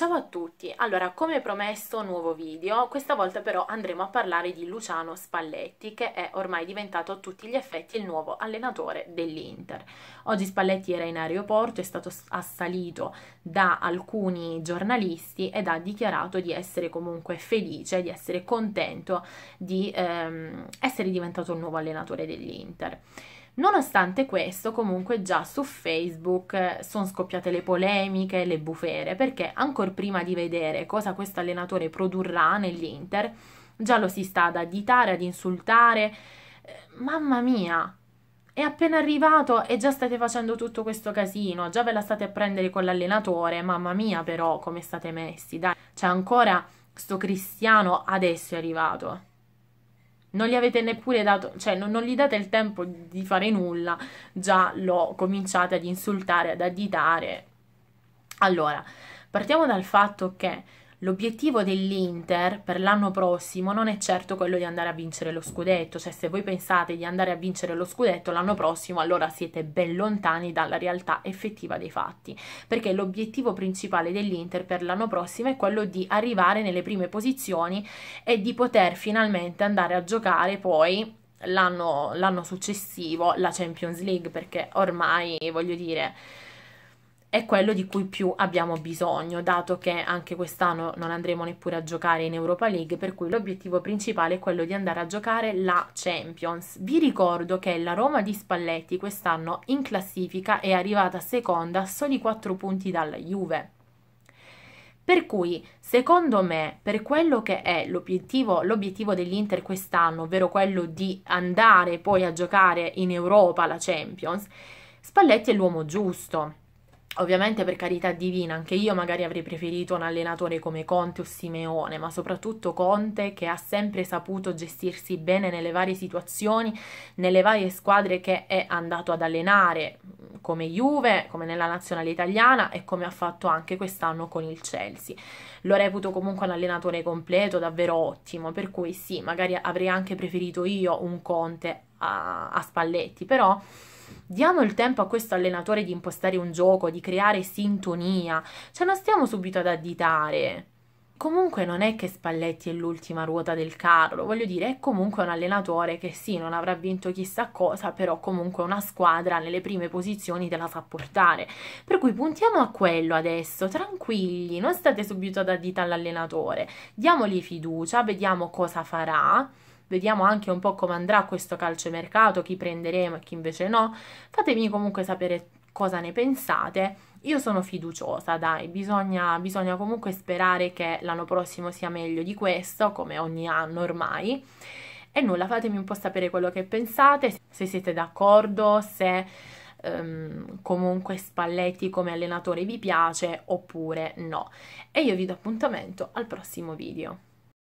Ciao a tutti, allora come promesso nuovo video, questa volta però andremo a parlare di Luciano Spalletti che è ormai diventato a tutti gli effetti il nuovo allenatore dell'Inter. Oggi Spalletti era in aeroporto, è stato assalito da alcuni giornalisti ed ha dichiarato di essere comunque felice, di essere contento di ehm, essere diventato il nuovo allenatore dell'Inter. Nonostante questo, comunque già su Facebook eh, sono scoppiate le polemiche, le bufere, perché ancora prima di vedere cosa questo allenatore produrrà nell'Inter, già lo si sta ad additare, ad insultare. Eh, mamma mia, è appena arrivato e già state facendo tutto questo casino, già ve la state a prendere con l'allenatore, mamma mia però come state messi, dai, c'è ancora sto cristiano adesso è arrivato non gli avete neppure dato, cioè non, non, gli date il tempo di fare nulla, già lo cominciate ad insultare, ad additare. Allora, partiamo dal fatto che L'obiettivo dell'Inter per l'anno prossimo non è certo quello di andare a vincere lo scudetto, cioè se voi pensate di andare a vincere lo scudetto l'anno prossimo allora siete ben lontani dalla realtà effettiva dei fatti, perché l'obiettivo principale dell'Inter per l'anno prossimo è quello di arrivare nelle prime posizioni e di poter finalmente andare a giocare poi l'anno, l'anno successivo la Champions League, perché ormai voglio dire è quello di cui più abbiamo bisogno, dato che anche quest'anno non andremo neppure a giocare in Europa League, per cui l'obiettivo principale è quello di andare a giocare la Champions. Vi ricordo che la Roma di Spalletti quest'anno in classifica è arrivata seconda a soli 4 punti dalla Juve. Per cui, secondo me, per quello che è l'obiettivo, l'obiettivo dell'Inter quest'anno, ovvero quello di andare poi a giocare in Europa la Champions, Spalletti è l'uomo giusto Ovviamente per carità divina, anche io magari avrei preferito un allenatore come Conte o Simeone, ma soprattutto Conte che ha sempre saputo gestirsi bene nelle varie situazioni, nelle varie squadre che è andato ad allenare, come Juve, come nella nazionale italiana e come ha fatto anche quest'anno con il Chelsea. Lo reputo comunque un allenatore completo, davvero ottimo, per cui sì, magari avrei anche preferito io un Conte a, a Spalletti, però diamo il tempo a questo allenatore di impostare un gioco, di creare sintonia, cioè non stiamo subito ad additare. Comunque non è che Spalletti è l'ultima ruota del carro, voglio dire, è comunque un allenatore che sì, non avrà vinto chissà cosa, però comunque una squadra nelle prime posizioni te la fa portare. Per cui puntiamo a quello adesso, tranquilli, non state subito da dita all'allenatore, diamogli fiducia, vediamo cosa farà vediamo anche un po' come andrà questo calciomercato, chi prenderemo e chi invece no. Fatemi comunque sapere cosa ne pensate. Io sono fiduciosa, dai, bisogna, bisogna comunque sperare che l'anno prossimo sia meglio di questo, come ogni anno ormai. E nulla, fatemi un po' sapere quello che pensate, se siete d'accordo, se um, comunque Spalletti come allenatore vi piace oppure no. E io vi do appuntamento al prossimo video.